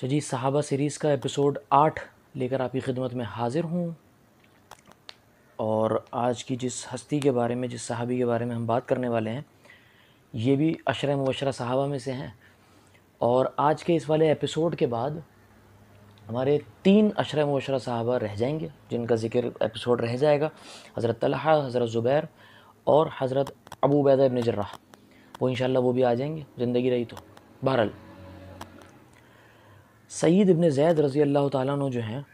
तो जी साहबा सीरीज़ का एपिसोड आठ लेकर आपकी खिदमत में हाज़िर हूँ और आज की जिस हस्ती के बारे में जिस सहाबी के बारे में हम बात करने वाले हैं ये भी अशर मुबशरा साहबा में से हैं और आज के इस वाले एपिसोड के बाद हमारे तीन अशर मुबशरा साहबा रह जाएंगे जिनका ज़िक्र एपिसोड रह जाएगा हज़रत तलहा हज़रत ज़ुबैर और हज़रत अबू बैदा इबन जर्रा वो इन वो भी आ जाएंगे ज़िंदगी रही तो बहरहाल सईद इब्ने जैद रज़ी अल्लाह तु जो हैं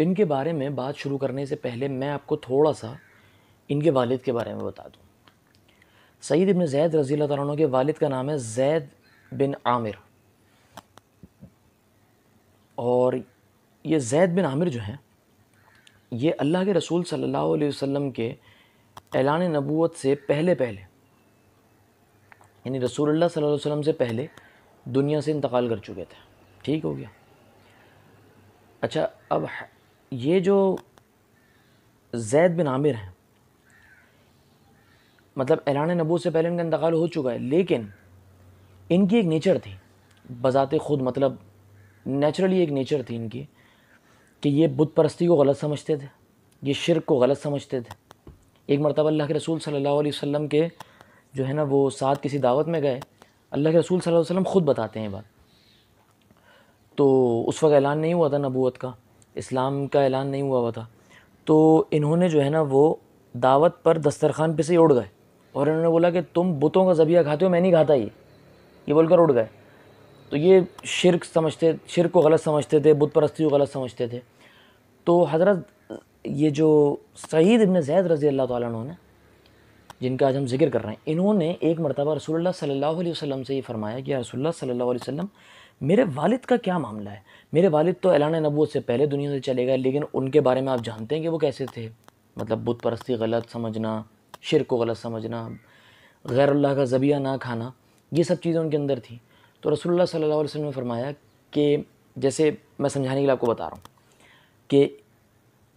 इनके बारे में बात शुरू करने से पहले मैं आपको थोड़ा सा इनके वालिद के बारे में बता दूँ सईद इब्ने जैद रज़ी तु के वालिद का नाम है जैद बिन आमिर और ये जैद बिन आमिर जो हैं ये अल्लाह के रसूल सल्लल्लाहु अलैहि वसल्लम के ऐलान नबूत से पहले पहले यानी रसूलुल्लाह सल्लल्लाहु अलैहि वसल्लम से पहले दुनिया से इंतकाल कर चुके थे ठीक हो गया अच्छा अब ये जो जैद बिन आमिर हैं मतलब एलान नबू से पहले इनका इंतकाल हो चुका है लेकिन इनकी एक नेचर थी बज़ात खुद मतलब नेचुरली एक नेचर थी इनकी कि ये बुत परस्ती को गलत समझते थे ये शिरक को गलत समझते थे एक मरतबा अल्लाह के रसूल सल्लल्लाहु अलैहि वसल्लम के जो है ना वो साथ किसी दावत में गए अल्लाह के रसूल सल्लल्लाहु अलैहि वसल्लम ख़ुद बताते हैं बात तो उस वक्त ऐलान नहीं हुआ था नबूत का इस्लाम का ऐलान नहीं हुआ हुआ था तो इन्होंने जो है ना वो दावत पर दस्तरखान पे से उड़ गए और इन्होंने बोला कि तुम बुतों का जबिया खाते हो मैं नहीं खाता ये ये बोलकर उड़ गए तो ये शिरक समझते शिरक को गलत समझते थे बुत परस्ती को गलत समझते थे तो हज़रत ये जो सईद इबन जैद रज़ी अल्लाह तु ने जिनका आज हम जिक्र कर रहे हैं इन्होंने एक मरतबा रसोल्ला सल्ला वसम से ये फरमाया कि रसोल्ला सल्ला वसम मेरे वालिद का क्या मामला है मेरे वालिद तो ऐलान नबूत से पहले दुनिया से चले गए लेकिन उनके बारे में आप जानते हैं कि वो कैसे थे मतलब बुत परस्ती गलत समझना शिर को गलत समझना गैर अल्लाह का जबिया ना खाना ये सब चीज़ें उनके अंदर थी तो रसोल्ला सल्ला वसम ने फरमाया कि जैसे मैं समझाने के लिए आपको बता रहा हूँ कि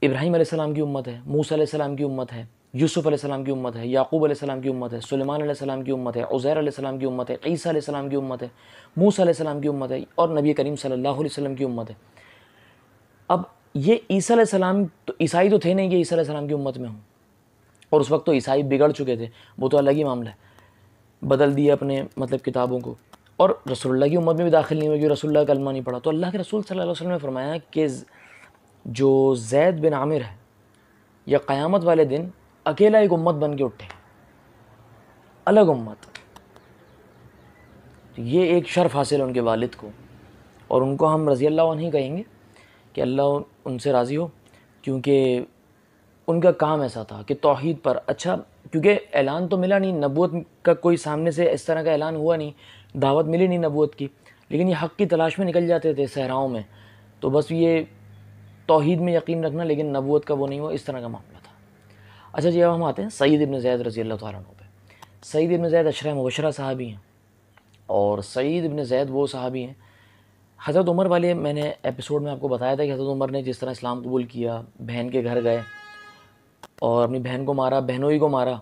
इब्राहिम आसमाम की उम्मत है मूसा आसमाम की उम्मत है यूसुफ़ आसमाम की उम्मत है याकूब आसमाम की उम्मत है सलमान आसमाम की उम्मत है उज़ैर आसमाम की उम्मत है ईसा आसमाम की उम्मत है मूसा आसमाम की उम्मत है और नबी करीम सल्लल्लाहु अलैहि वसल्लम की उम्मत है अब ये ईसा आसमाम तो ईसाई तो थे नहीं कि ईसा आसमाम की उम्मत में हूँ और उस वक्त तो ईसाई बिगड़ चुके थे वो तो अलग ही मामला है बदल दिए अपने मतलब किताबों को और रसोल्ला की उम्मत में भी दाखिल नहीं हुआ क्योंकि रसोल्ला अलमा नहीं पढ़ा तो अल्लाह के रसूल सल अलैहि ने फरमाया कि जो जैद बिन आमिर है या क़यामत वाले दिन अकेला एक उम्मत बन के उठे अलग उम्मत तो ये एक शर्फ हासिल है उनके वालिद को और उनको हम रज़ी अल्लाह ही कहेंगे कि अल्लाह उनसे राज़ी हो क्योंकि उनका काम ऐसा था कि तोहद पर अच्छा क्योंकि ऐलान तो मिला नहीं नबूत का कोई सामने से इस तरह का ऐलान हुआ नहीं दावत मिली नहीं नबूत की लेकिन ये हक़ की तलाश में निकल जाते थे सहराओं में तो बस ये तोहद में यकीन रखना लेकिन नबूत का वो नहीं हुआ इस तरह का मामला था अच्छा जी अब हम आते हैं सईद इब्न जैद रज़ी अल्लाह तु पे सईद इब्न जैद अशरा मुबशरा साहबी हैं और सईद इब्न जैद वो साहबी हैं हज़रत उमर वाले मैंने एपिसोड में आपको बताया था कि हज़रत उमर ने जिस तरह इस्लाम कबूल किया बहन के घर गए और अपनी बहन को मारा बहनोई को मारा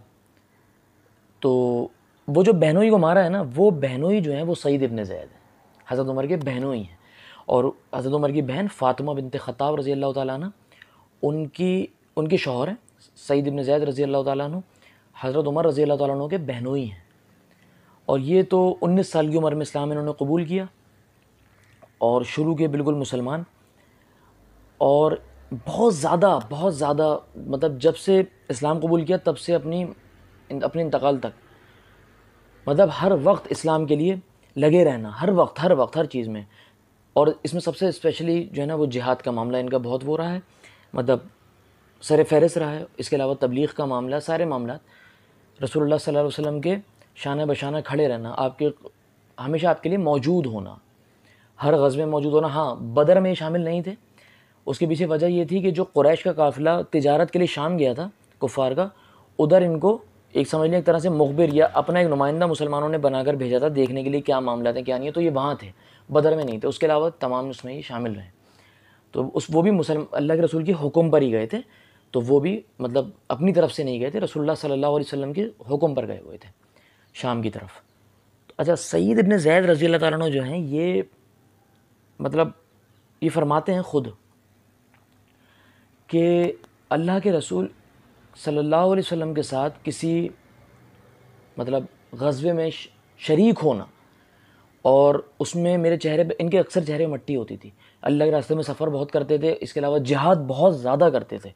तो वो जो बहनोई को मारा है ना वो बहनोई जो है वो सईद इब्न जैद है हज़रत उमर के बहनोई हैं और हज़रत उमर की बहन फ़ातिमा बिनत ख़ताब रज़ी अल्लाह ताली उनकी उनके शौहर हैं सईद इब्न जैद रज़ी अल्लाह तु हज़रत उमर रज़ी अल्लाह तु के बहनोई हैं और ये तो उन्नीस साल की उम्र में इस्लाम इन्होंने कबूल किया और शुरू के बिल्कुल मुसलमान और बहुत ज़्यादा बहुत ज़्यादा मतलब जब से इस्लाम कबूल किया तब से अपनी अपने इंतकाल तक मतलब हर वक्त इस्लाम के लिए लगे रहना हर वक्त हर वक्त हर चीज़ में और इसमें सबसे स्पेशली जो है ना वो जिहाद का मामला इनका बहुत वो रहा है मतलब सर फहरस्त रहा है इसके अलावा तबलीग का मामला सारे मामला रसोल्ला सल्ला वसम के शाना बशाना खड़े रहना आपके हमेशा आपके लिए मौजूद होना हर गज़ में मौजूद होना हाँ बदर में शामिल नहीं थे उसके पीछे वजह ये थी कि जो क्रैश का काफ़िला तजारत के लिए शाम गया था कुफ़ार का उधर इनको एक समझ लें एक तरह से मुखबिर या अपना एक नुमाइंदा मुसलमानों ने बनाकर भेजा था देखने के लिए क्या मामला था क्या नहीं है तो ये वहाँ थे बदर में नहीं थे उसके अलावा तमाम उसमें ये शामिल रहे तो उस वो भी मुसलम अल्लाह के रसूल के हुक्म पर ही गए थे तो वो भी मतलब अपनी तरफ से नहीं गए थे रसोल्ला सल्ला वसम के हुक्म पर गए हुए थे शाम की तरफ तो अच्छा सईद इबन जैद रज़ी तु जो हैं ये मतलब ये फरमाते हैं ख़ुद कि अल्लाह के रसूल सल्लल्लाहु अलैहि वसल्लम के साथ किसी मतलब गजबे में शरीक होना और उसमें मेरे चेहरे पे इनके अक्सर चेहरे मट्टी होती थी अल्लाह के रास्ते में सफ़र बहुत करते थे इसके अलावा जिहाद बहुत ज़्यादा करते थे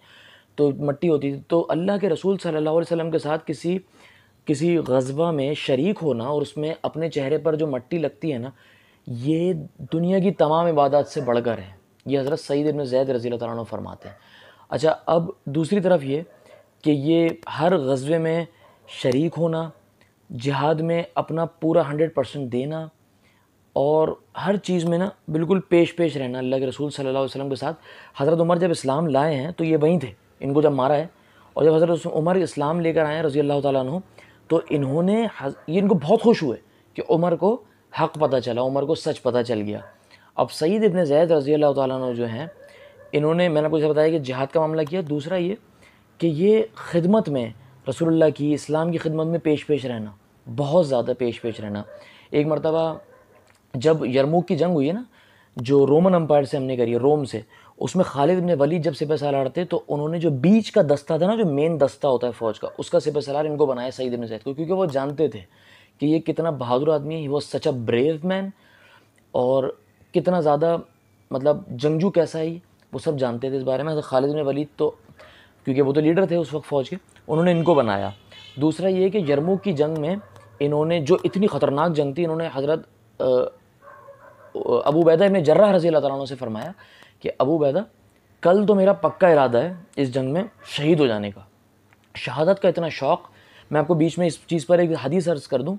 तो मट्टी होती थी तो अल्लाह के रसूल सल्लल्लाहु अलैहि वसल्लम के साथ किसी किसी गजबा में शरीक होना और उसमें अपने चेहरे पर जो मट्टी लगती है ना ये दुनिया की तमाम इबादत से बढ़कर है ये हज़रत सईद इब्न जैद रज़ी तारण फरमाते हैं अच्छा अब दूसरी तरफ ये कि ये हर गजबे में शरीक होना जिहाद में अपना पूरा हंड्रेड परसेंट देना और हर चीज़ में ना बिल्कुल पेश पेश रहना अल्लाह के रसूल सल्लल्लाहु अलैहि वसल्लम के साथ हज़रत उमर जब इस्लाम लाए हैं तो ये वहीं थे इनको जब मारा है और जब हज़रत उमर इस्लाम लेकर आए रज़ी अल्लाह तु तो इन्होंने ये इनको बहुत खुश हुए कि उमर को हक़ पता चला उमर को सच पता चल गया अब सईद इबन जैद रज़ी अल्लाह तु जो हैं इन्होंने मैंने आपको बताया कि जिहाद का मामला किया दूसरा ये कि ये खिदमत में रसोल्ला की इस्लाम की खिदमत में पेश पेश रहना बहुत ज़्यादा पेश पेश रहना एक मरतबा जब यरमूक की जंग हुई है ना जो रोमन अम्पायर से हमने करी है रोम से उसमें खालिद ने वली जब सिपह सलार थे तो उन्होंने जो बीच का दस्ता था ना जो मेन दस्ता होता है फ़ौज का उसका सिपह सलार इनको बनाया सईद इब्न सैद को क्योंकि वो जानते थे कि ये कितना बहादुर आदमी है वो सच अ ब्रेव मैन और कितना ज़्यादा मतलब जंगजू कैसा ही वो सब जानते थे इस बारे में खालिद ने वलीद तो क्योंकि वो तो लीडर थे उस वक्त फ़ौज के उन्होंने इनको बनाया दूसरा ये कि यरमू की जंग में इन्होंने जो इतनी ख़तरनाक जंग थी इन्होंने हज़रत अबू बैदा इबन जर्रा रजी अल्लाह से फरमाया कि अबू बैदा कल तो मेरा पक्का इरादा है इस जंग में शहीद हो जाने का शहादत का इतना शौक़ मैं आपको बीच में इस चीज़ पर एक हदीस अर्ज कर दूँ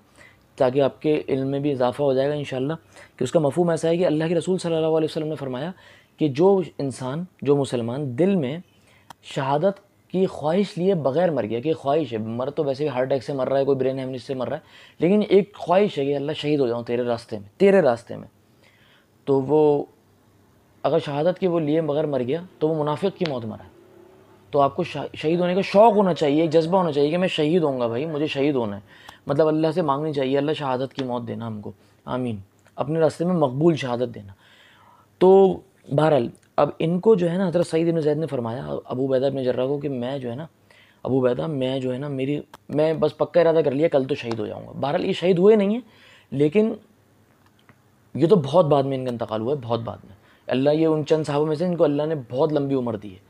ताकि आपके इल्म में भी इजाफा हो जाएगा इन कि उसका मफहम ऐसा है कि अल्लाह के रसूल सल्लल्लाहु अलैहि वसल्लम ने फरमाया कि जो इंसान जो मुसलमान दिल में शहादत की ख्वाहिश लिए बगैर मर गया कि ख्वाहिश है मर तो वैसे भी हार्ट अटैक से मर रहा है कोई ब्रेन हेमरेज से मर रहा है लेकिन एक ख्वाहिश है कि अल्लाह शहीद हो जाऊँ तेरे रास्ते में तेरे रास्ते में तो वो अगर शहादत के वो लिए मगर मर गया तो वो मुनाफिक की मौत मरा तो आपको शहीद होने का शौक़ होना चाहिए एक जज्बा होना चाहिए कि मैं शहीद होऊंगा भाई मुझे शहीद होना है मतलब अल्लाह से मांगनी चाहिए अल्लाह शहादत की मौत देना हमको आमीन अपने रास्ते में मकबूल शहादत देना तो बहरहाल अब इनको जो है ना हजरत सईद इबन जैद ने फरमाया अबू बैदा अपने जर्रा को कि मैं जो है ना अबू बैदा मैं जो है ना मेरी मैं बस पक्का इरादा कर लिया कल तो शहीद हो जाऊँगा बहरहाल ये शहीद हुए नहीं हैं लेकिन ये तो बहुत बाद में इनका इंतकाल हुआ है बहुत बाद में अल्लाह ये उन चंद साहबों में से इनको अल्लाह ने बहुत लंबी उम्र दी है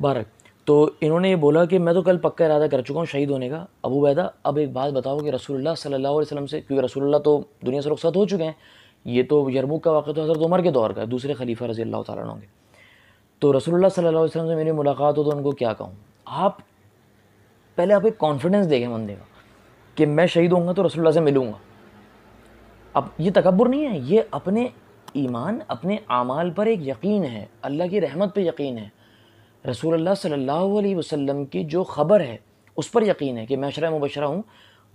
बारक तो इन्होंने ये बोला कि मैं तो कल पक्का इरादा कर चुका हूँ शहीद होने का अबू बैदा अब एक बात बताओ कि रसूलुल्लाह सल्लल्लाहु अलैहि वसल्लम से क्योंकि रसूलुल्लाह तो दुनिया से रुखसत हो चुके हैं ये तो यरमुख का वाक़ा तो हज़रत उमर के दौर का दूसरे खलीफा रजी अल्लाह तारा होंगे तो रसूलुल्लाह सल्लल्लाहु अलैहि वसल्लम से मेरी मुलाकात हो तो उनको क्या कहूँ आप पहले आप एक कॉन्फिडेंस देखें बंदे का कि मैं शहीद होऊंगा तो रसोल्ला से मिलूँगा अब ये तकबर नहीं है ये अपने ईमान अपने आमाल पर एक यकीन है अल्लाह की रहमत पर यकीन है रसूल सल्लल्लाहु अलैहि वसल्लम की जो ख़बर है उस पर यकीन है कि मैं अशरा मुबशरा हूँ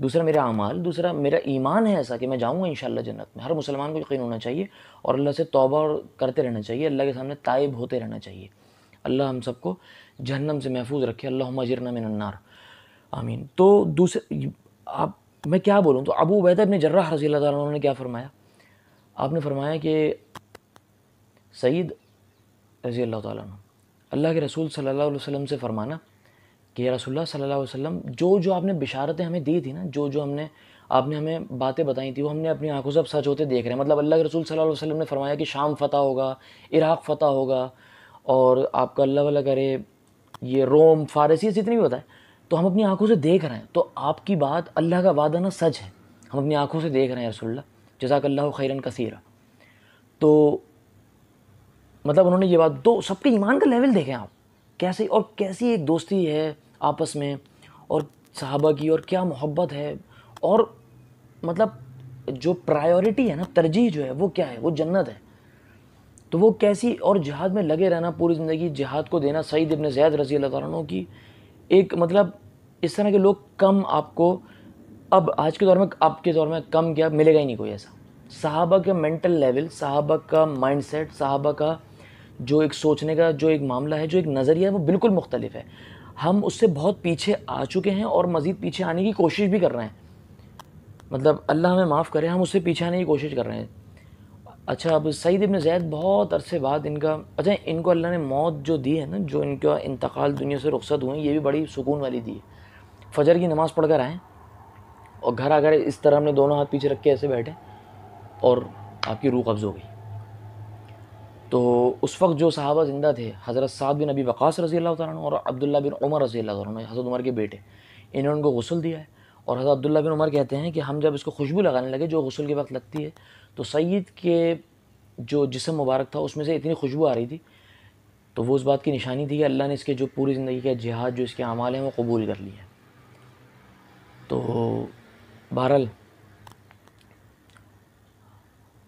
दूसरा मेरा आमाल दूसरा मेरा ईमान है ऐसा कि मैं जाऊँगा इन जन्नत में हर मुसलमान को यकीन होना चाहिए और अल्लाह से तोबा और करते रहना चाहिए अल्लाह के सामने तायब होते रहना चाहिए अल्लाह हम सबको जहन्नम से महफूज रखे अल्लाह मजरना मिनन्नार आमीन तो दूसरे आप मैं क्या बोलूँ तो अबू वैद ने जर्रा रजी अल्लाह क्या फ़रमाया आपने फरमाया कि सईद रज़ी अल्लाह तुम अल्लाह के रसूल सल्लल्लाहु अलैहि वसल्लम से फरमाना कि रसोल्ला सल्लल्लाहु अलैहि वसल्लम जो जो आपने बिशारतें हमें दी थी ना जो जो हमने आपने हमें बातें बताई थी वो हमने अपनी आंखों से अब सच होते देख रहे हैं मतलब अल्लाह के रसूल सल्लल्लाहु अलैहि वसल्लम ने फरमाया कि शाम फतह होगा इराक़ फतह होगा और आपका अल्लाह वाला करे ये रोम फारसी जितनी भी होता है तो हम अपनी आंखों से देख रहे हैं तो आपकी बात अल्लाह का वादा ना सच है हम अपनी आंखों से देख रहे हैं रसोल्ला जजाकल्ला खैरन कसीरा तो मतलब उन्होंने ये बात दो सबके ईमान का लेवल देखें आप कैसे और कैसी एक दोस्ती है आपस में और साहबा की और क्या मोहब्बत है और मतलब जो प्रायोरिटी है ना तरजीह जो है वो क्या है वो जन्नत है तो वो कैसी और जहाद में लगे रहना पूरी ज़िंदगी जहाद को देना सईद इबन जैद रजी अल्लाह की एक मतलब इस तरह के लोग कम आपको अब आज के दौर में अब के दौर में कम क्या मिलेगा ही नहीं कोई ऐसा साहबा के मेंटल लेवल साहबा का माइंड सेट साहबा का जो एक सोचने का जो एक मामला है जो एक नज़रिया है वो बिल्कुल मुख्तलिफ है हम उससे बहुत पीछे आ चुके हैं और मज़ीद पीछे आने की कोशिश भी कर रहे हैं मतलब अल्लाह हमें माफ़ करें हम उससे पीछे आने की कोशिश कर रहे हैं अच्छा अब सईद इबन जैद बहुत अरसे बाद इनका अच्छा इनको अल्लाह ने मौत जो दी है ना जो इनका इंतकाल दुनिया से रुखसत हुए ये भी बड़ी सुकून वाली दी है फजर की नमाज़ पढ़ कर आएँ और घर आ घर इस तरह हमने दोनों हाथ पीछे रख के ऐसे बैठे और आपकी रूह कब्ज़ हो गई तो उस वक्त जो साहबा ज़िंदा थे हज़रत साद बिन अबी वक़ास रज़ी अल्लाह तन और अब्दुल्ला बिन उमर रज़ी अल्लाह तन हज़रत उमर के बेटे इन्होंने उनको गसल दिया है और हज़रत अब्दुल्ला बिन उमर कहते हैं कि हम जब इसको खुशबू लगाने लगे जो गसल के वक्त लगती है तो सईद के जो जिसम मुबारक था उसमें से इतनी खुशबू आ रही थी तो वो उस बात की निशानी थी कि अल्लाह ने इसके जो पूरी ज़िंदगी का जिहाद जो इसके अमाल हैं वो कबूल कर लिया तो बहरल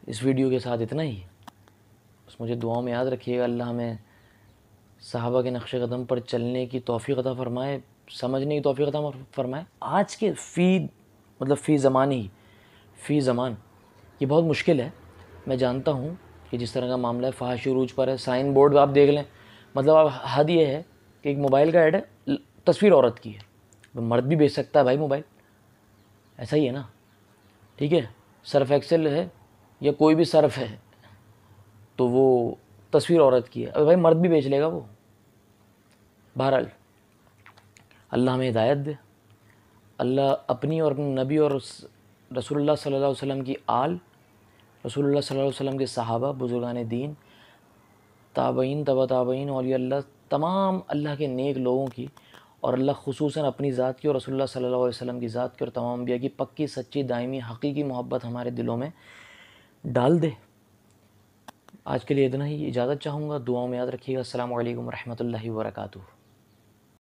इस वीडियो के साथ इतना ही बस मुझे दुआओं में याद रखिएगा अल्लाह हमें साहबा के नक्श कदम पर चलने की तोफ़ी अदा फ़रमाए समझने की तोफ़ी अदा फ़रमाए आज के फ़ी मतलब फ़ी ज़मान ही फ़ी ज़मान ये बहुत मुश्किल है मैं जानता हूँ कि जिस तरह का मामला है फ़ाशी रूज पर है साइन बोर्ड आप देख लें मतलब अब हद ये है कि एक मोबाइल का ऐड है तस्वीर औरत की है तो मर्द भी बेच सकता है भाई मोबाइल ऐसा ही है ना ठीक है सर्फ एक्सेल है या कोई भी सर्फ है तो वो तस्वीर औरत की है अरे भाई मर्द भी बेच लेगा वो बहरहाल अल्लाह हमें हिदायत दे अल्लाह अपनी और अपने नबी और रसूलुल्लाह सल्लल्लाहु अलैहि वसल्लम की आल रसूलुल्लाह सल्लल्लाहु अलैहि वसल्लम के सहाबा बुजुर्गान दीन ताबईन तबा ताबईन और ये अल्लाह तमाम अल्लाह के नेक लोगों की और अल्लाह खसूस अपनी ज़ात की और रसोल सल्ला वसम की ज़ात की और तमाम बिया की पक्की सच्ची दायमी हकीकी मोहब्बत हमारे दिलों में डाल दे आज के लिए इतना ही इजाज़त चाहूँगा दुआओं में याद रखिएगा अल्लाम वरहमल वर्का